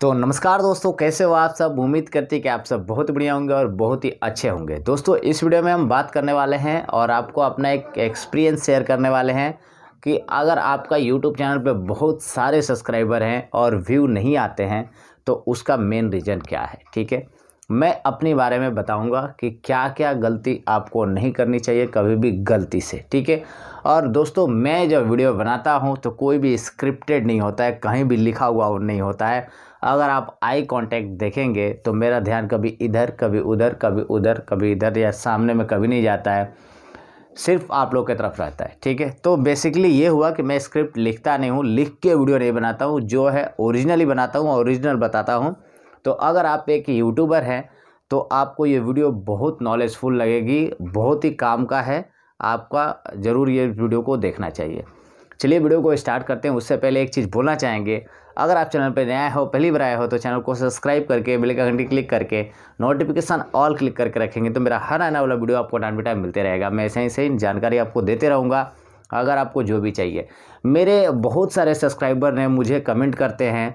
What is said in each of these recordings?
तो नमस्कार दोस्तों कैसे हो आप सब उम्मीद करती कि आप सब बहुत बढ़िया होंगे और बहुत ही अच्छे होंगे दोस्तों इस वीडियो में हम बात करने वाले हैं और आपको अपना एक एक्सपीरियंस शेयर करने वाले हैं कि अगर आपका यूट्यूब चैनल पे बहुत सारे सब्सक्राइबर हैं और व्यू नहीं आते हैं तो उसका मेन रीज़न क्या है ठीक है मैं अपने बारे में बताऊंगा कि क्या क्या गलती आपको नहीं करनी चाहिए कभी भी गलती से ठीक है और दोस्तों मैं जब वीडियो बनाता हूं तो कोई भी स्क्रिप्टेड नहीं होता है कहीं भी लिखा हुआ नहीं होता है अगर आप आई कांटेक्ट देखेंगे तो मेरा ध्यान कभी इधर कभी उधर कभी उधर कभी इधर या सामने में कभी नहीं जाता है सिर्फ आप लोग की तरफ रहता है ठीक है तो बेसिकली ये हुआ कि मैं स्क्रिप्ट लिखता नहीं हूँ लिख के वीडियो नहीं बनाता हूँ जो है ओरिजिनली बनाता हूँ ओरिजिनल बताता हूँ तो अगर आप एक यूट्यूबर हैं तो आपको ये वीडियो बहुत नॉलेजफुल लगेगी बहुत ही काम का है आपका ज़रूर ये वीडियो को देखना चाहिए चलिए वीडियो को स्टार्ट करते हैं उससे पहले एक चीज़ बोलना चाहेंगे अगर आप चैनल पर नया हो पहली बार आए हो तो चैनल को सब्सक्राइब करके बेल का घंटी क्लिक करके नोटिफिकेशन ऑल क्लिक करके रखेंगे तो मेरा हर आने वाला वीडियो आपको टाइम टाइम मिलते रहेगा मैं ऐसे ही सही जानकारी आपको देते रहूँगा अगर आपको जो भी चाहिए मेरे बहुत सारे सब्सक्राइबर ने मुझे कमेंट करते हैं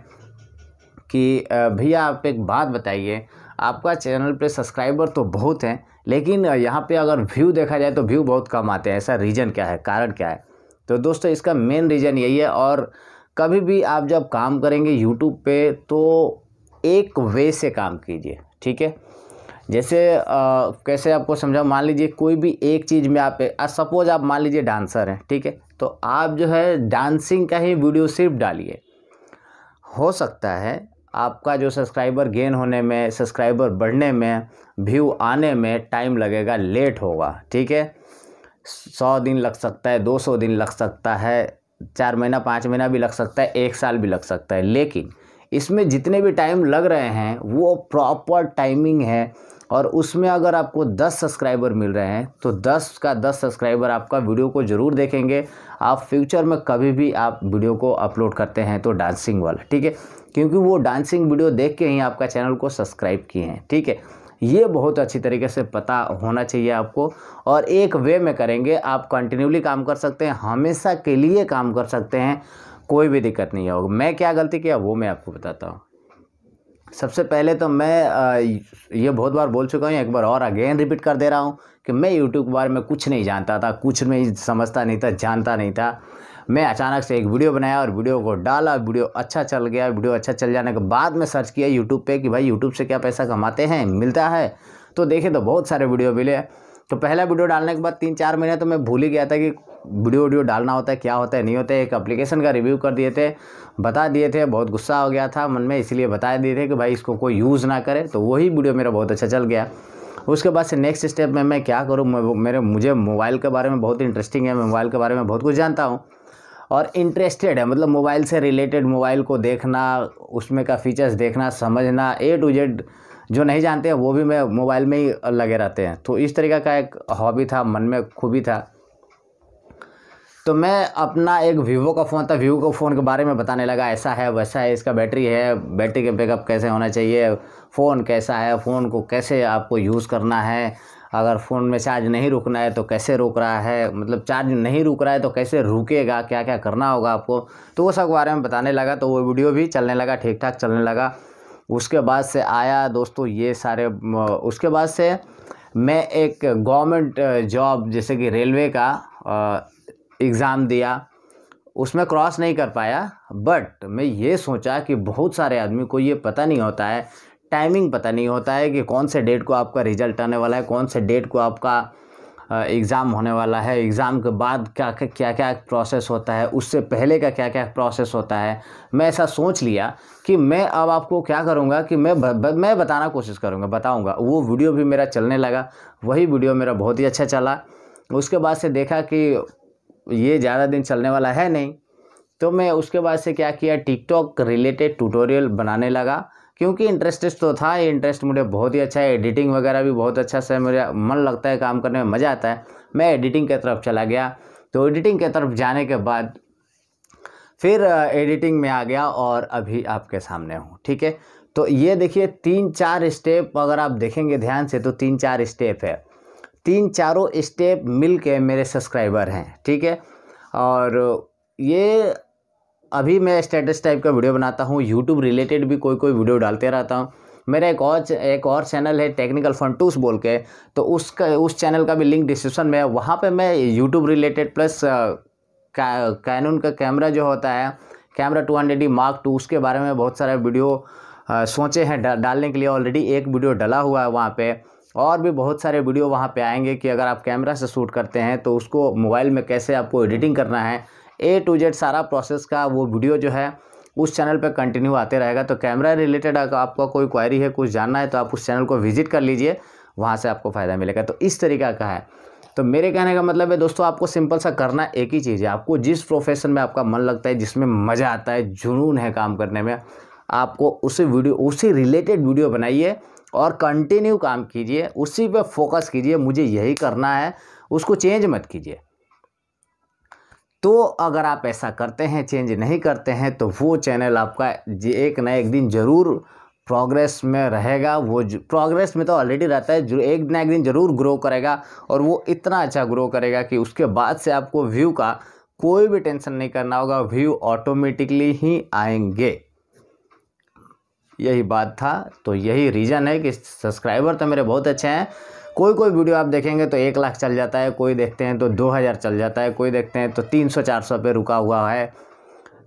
कि भैया आप एक बात बताइए आपका चैनल पे सब्सक्राइबर तो बहुत हैं लेकिन यहाँ पे अगर व्यू देखा जाए तो व्यू बहुत कम आते हैं ऐसा रीज़न क्या है कारण क्या है तो दोस्तों इसका मेन रीज़न यही है और कभी भी आप जब काम करेंगे यूट्यूब पे तो एक वे से काम कीजिए ठीक है जैसे आ, कैसे आपको समझाओ मान लीजिए कोई भी एक चीज़ में आप सपोज़ आप मान लीजिए डांसर हैं ठीक है तो आप जो है डांसिंग का ही वीडियो सिर्फ डालिए हो सकता है आपका जो सब्सक्राइबर गेन होने में सब्सक्राइबर बढ़ने में व्यू आने में टाइम लगेगा लेट होगा ठीक है सौ दिन लग सकता है दो सौ दिन लग सकता है चार महीना पाँच महीना भी लग सकता है एक साल भी लग सकता है लेकिन इसमें जितने भी टाइम लग रहे हैं वो प्रॉपर टाइमिंग है और उसमें अगर आपको 10 सब्सक्राइबर मिल रहे हैं तो 10 का 10 सब्सक्राइबर आपका वीडियो को ज़रूर देखेंगे आप फ्यूचर में कभी भी आप वीडियो को अपलोड करते हैं तो डांसिंग वाला ठीक है क्योंकि वो डांसिंग वीडियो देख के ही आपका चैनल को सब्सक्राइब किए हैं ठीक है ये बहुत अच्छी तरीके से पता होना चाहिए आपको और एक वे में करेंगे आप कंटिन्यूली काम कर सकते हैं हमेशा के लिए काम कर सकते हैं कोई भी दिक्कत नहीं होगी मैं क्या गलती किया वो मैं आपको बताता हूँ सबसे पहले तो मैं ये बहुत बार बोल चुका हूँ एक बार और अगेन रिपीट कर दे रहा हूँ कि मैं यूट्यूब के बारे में कुछ नहीं जानता था कुछ नहीं समझता नहीं था जानता नहीं था मैं अचानक से एक वीडियो बनाया और वीडियो को डाला वीडियो अच्छा चल गया वीडियो अच्छा चल जाने के बाद मैं सर्च किया यूट्यूब पर कि भाई यूट्यूब से क्या पैसा कमाते हैं मिलता है तो देखे तो बहुत सारे वीडियो मिले तो पहला वीडियो डालने के बाद तीन चार महीने तो मैं भूल ही गया था कि वीडियो वीडियो डालना होता है क्या होता है नहीं होता है एक एप्लीकेशन का रिव्यू कर दिए थे बता दिए थे बहुत गुस्सा हो गया था मन में इसलिए बता दिए थे कि भाई इसको कोई यूज़ ना करे तो वही वीडियो मेरा बहुत अच्छा चल गया उसके बाद से नेक्स्ट स्टेप में मैं क्या करूँ मेरे मुझे मोबाइल के बारे में बहुत इंटरेस्टिंग है मैं मोबाइल के बारे में बहुत कुछ जानता हूँ और इंटरेस्टेड है मतलब मोबाइल से रिलेटेड मोबाइल को देखना उसमें का फीचर्स देखना समझना ए टू जेड जो नहीं जानते हैं वो भी मैं मोबाइल में ही लगे रहते हैं तो इस तरीका का एक हॉबी था मन में खूबी था तो मैं अपना एक वीवो का फ़ोन था वीवो का फ़ोन के बारे में बताने लगा ऐसा है वैसा है इसका बैटरी है बैटरी के बैकअप कैसे होना चाहिए फ़ोन कैसा है फ़ोन को कैसे आपको यूज़ करना है अगर फ़ोन में चार्ज नहीं रुकना है तो कैसे रुक रहा है मतलब चार्ज नहीं रुक रहा है तो कैसे रुकेगा क्या क्या करना होगा आपको तो वो सब बारे में बताने लगा तो वो वीडियो भी चलने लगा ठीक ठाक चलने लगा उसके बाद से आया दोस्तों ये सारे उसके बाद से मैं एक गवर्नमेंट जॉब जैसे कि रेलवे का एग्ज़ाम दिया उसमें क्रॉस नहीं कर पाया बट मैं ये सोचा कि बहुत सारे आदमी को ये पता नहीं होता है टाइमिंग पता नहीं होता है कि कौन से डेट को आपका रिजल्ट आने वाला है कौन से डेट को आपका एग्ज़ाम होने वाला है एग्ज़ाम के बाद क्या क्या क्या प्रोसेस होता है उससे पहले का क्या क्या प्रोसेस होता है मैं ऐसा सोच लिया कि मैं अब आपको क्या करूँगा कि मैं ब, ब, मैं बताना कोशिश करूँगा बताऊँगा वो वीडियो भी मेरा चलने लगा वही वीडियो मेरा बहुत ही अच्छा चला उसके बाद से देखा कि ये ज़्यादा दिन चलने वाला है नहीं तो मैं उसके बाद से क्या किया टिकटॉक रिलेटेड ट्यूटोरियल बनाने लगा क्योंकि इंटरेस्टेड तो था ये इंटरेस्ट मुझे बहुत ही अच्छा है एडिटिंग वगैरह भी बहुत अच्छा से मुझे मन लगता है काम करने में मज़ा आता है मैं एडिटिंग की तरफ चला गया तो एडिटिंग की तरफ जाने के बाद फिर एडिटिंग में आ गया और अभी आपके सामने हूँ ठीक है तो ये देखिए तीन चार स्टेप अगर आप देखेंगे ध्यान से तो तीन चार स्टेप है तीन चारों स्टेप मिल के मेरे सब्सक्राइबर हैं ठीक है और ये अभी मैं स्टेटस टाइप का वीडियो बनाता हूँ यूट्यूब रिलेटेड भी कोई कोई वीडियो डालते रहता हूँ मेरा एक और एक और चैनल है टेक्निकल फन टूस बोल के तो उसका उस चैनल का भी लिंक डिस्क्रिप्शन में है वहाँ पर मैं यूट्यूब रिलेटेड प्लस कैनून का कैमरा जो होता है camera two hundred D mark two उसके बारे में बहुत सारे वीडियो आ, सोचे हैं डा, डालने के लिए ऑलरेडी एक वीडियो डला हुआ है वहाँ पर और भी बहुत सारे वीडियो वहाँ पर आएंगे कि अगर आप कैमरा से शूट करते हैं तो उसको मोबाइल में कैसे आपको एडिटिंग करना है ए टू जेड सारा प्रोसेस का वो वीडियो जो है उस चैनल पर कंटिन्यू आते रहेगा तो कैमरा रिलेटेड अगर आपका कोई क्वारी है कुछ जानना है तो आप उस चैनल को विजिट कर लीजिए वहाँ से आपको फ़ायदा मिलेगा तो इस तरीका का है तो मेरे कहने का मतलब है दोस्तों आपको सिंपल सा करना एक ही चीज़ है आपको जिस प्रोफेशन में आपका मन लगता है जिसमें मज़ा आता है जुनून है काम करने में आपको उसी वीडियो उसी रिलेटेड वीडियो बनाइए और कंटिन्यू काम कीजिए उसी पे फोकस कीजिए मुझे यही करना है उसको चेंज मत कीजिए तो अगर आप ऐसा करते हैं चेंज नहीं करते हैं तो वो चैनल आपका एक ना एक दिन ज़रूर प्रोग्रेस में रहेगा वो प्रोग्रेस में तो ऑलरेडी रहता है जो एक ना एक दिन ज़रूर ग्रो करेगा और वो इतना अच्छा ग्रो करेगा कि उसके बाद से आपको व्यू का कोई भी टेंशन नहीं करना होगा व्यू ऑटोमेटिकली ही आएंगे यही बात था तो यही रीज़न है कि सब्सक्राइबर तो मेरे बहुत अच्छे हैं कोई कोई वीडियो आप देखेंगे तो एक लाख चल जाता है कोई देखते हैं तो दो हज़ार चल जाता है कोई देखते हैं तो तीन सौ चार सौ पे रुका हुआ है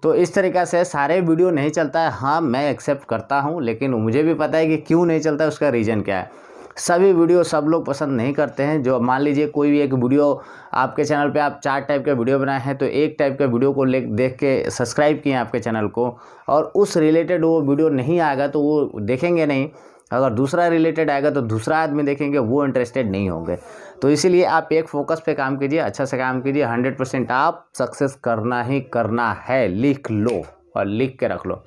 तो इस तरीका से सारे वीडियो नहीं चलता है हाँ मैं एक्सेप्ट करता हूँ लेकिन मुझे भी पता है कि क्यों नहीं चलता है उसका रीज़न क्या है सभी वीडियो सब लोग पसंद नहीं करते हैं जो मान लीजिए कोई भी एक वीडियो आपके चैनल पे आप चार टाइप के वीडियो बनाए हैं तो एक टाइप के वीडियो को ले देख के सब्सक्राइब किए आपके चैनल को और उस रिलेटेड वो वीडियो नहीं आएगा तो वो देखेंगे नहीं अगर दूसरा रिलेटेड आएगा तो दूसरा आदमी देखेंगे वो इंटरेस्टेड नहीं होंगे तो इसीलिए आप एक फोकस पे काम कीजिए अच्छा से काम कीजिए हंड्रेड परसेंट आप सक्सेस करना ही करना है लिख लो और लिख के रख लो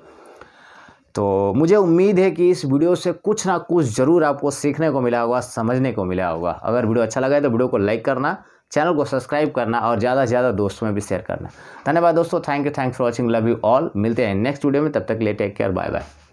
तो मुझे उम्मीद है कि इस वीडियो से कुछ ना कुछ ज़रूर आपको सीखने को मिला होगा समझने को मिला होगा अगर वीडियो अच्छा लगा है तो वीडियो को लाइक करना चैनल को सब्सक्राइब करना और ज़्यादा से ज़्यादा दोस्तों में भी शेयर करना धन्यवाद दोस्तों thank you thanks for watching love you all मिलते हैं नेक्स्ट वीडियो में तब तक ले टेक केयर बाय बाय